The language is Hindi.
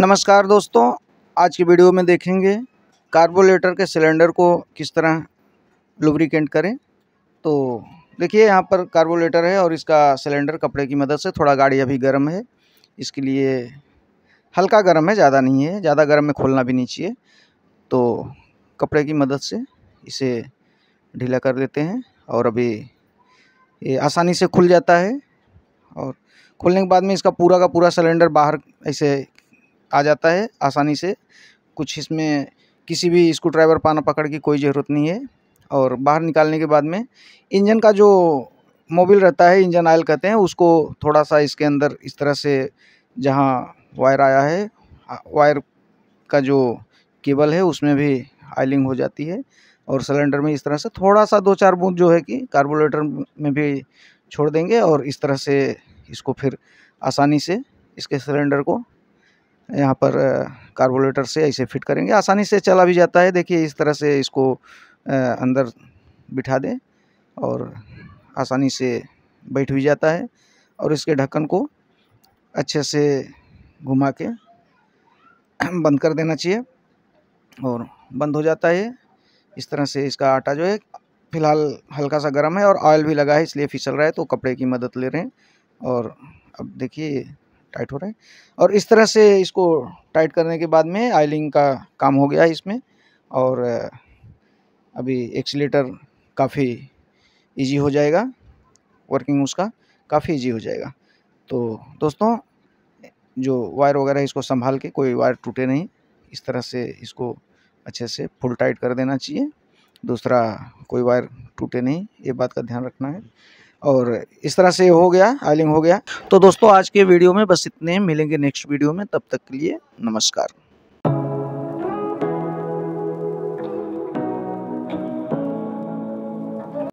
नमस्कार दोस्तों आज की वीडियो में देखेंगे कार्बोलेटर के सिलेंडर को किस तरह लुब्रिकेंट करें तो देखिए यहाँ पर कार्बोलेटर है और इसका सिलेंडर कपड़े की मदद से थोड़ा गाड़ी अभी गर्म है इसके लिए हल्का गर्म है ज़्यादा नहीं है ज़्यादा गर्म में खोलना भी नहीं चाहिए तो कपड़े की मदद से इसे ढीला कर देते हैं और अभी ये आसानी से खुल जाता है और खुलने के बाद में इसका पूरा का पूरा सिलेंडर बाहर ऐसे आ जाता है आसानी से कुछ इसमें किसी भी स्क्रू ड्राइवर पाना पकड़ की कोई ज़रूरत नहीं है और बाहर निकालने के बाद में इंजन का जो मोबिल रहता है इंजन आयल कहते हैं उसको थोड़ा सा इसके अंदर इस तरह से जहाँ वायर आया है वायर का जो केबल है उसमें भी आयलिंग हो जाती है और सिलेंडर में इस तरह से थोड़ा सा दो चार बूंद जो है कि कार्बोरेटर में भी छोड़ देंगे और इस तरह से इसको फिर आसानी से इसके सिलेंडर को यहाँ पर कार्बोलेटर से ऐसे फिट करेंगे आसानी से चला भी जाता है देखिए इस तरह से इसको अंदर बिठा दें और आसानी से बैठ भी जाता है और इसके ढक्कन को अच्छे से घुमा के बंद कर देना चाहिए और बंद हो जाता है इस तरह से इसका आटा जो है फिलहाल हल्का सा गर्म है और ऑयल भी लगा है इसलिए फिसल रहा है तो कपड़े की मदद ले रहे हैं और अब देखिए टाइट हो रहा है और इस तरह से इसको टाइट करने के बाद में आयलिंग का काम हो गया इसमें और अभी एक्सीटर काफ़ी इजी हो जाएगा वर्किंग उसका काफ़ी इजी हो जाएगा तो दोस्तों जो वायर वगैरह इसको संभाल के कोई वायर टूटे नहीं इस तरह से इसको अच्छे से फुल टाइट कर देना चाहिए दूसरा कोई वायर टूटे नहीं ये बात का ध्यान रखना है और इस तरह से हो गया आयलिंग हो गया तो दोस्तों आज के वीडियो में बस इतने मिलेंगे नेक्स्ट वीडियो में तब तक के लिए नमस्कार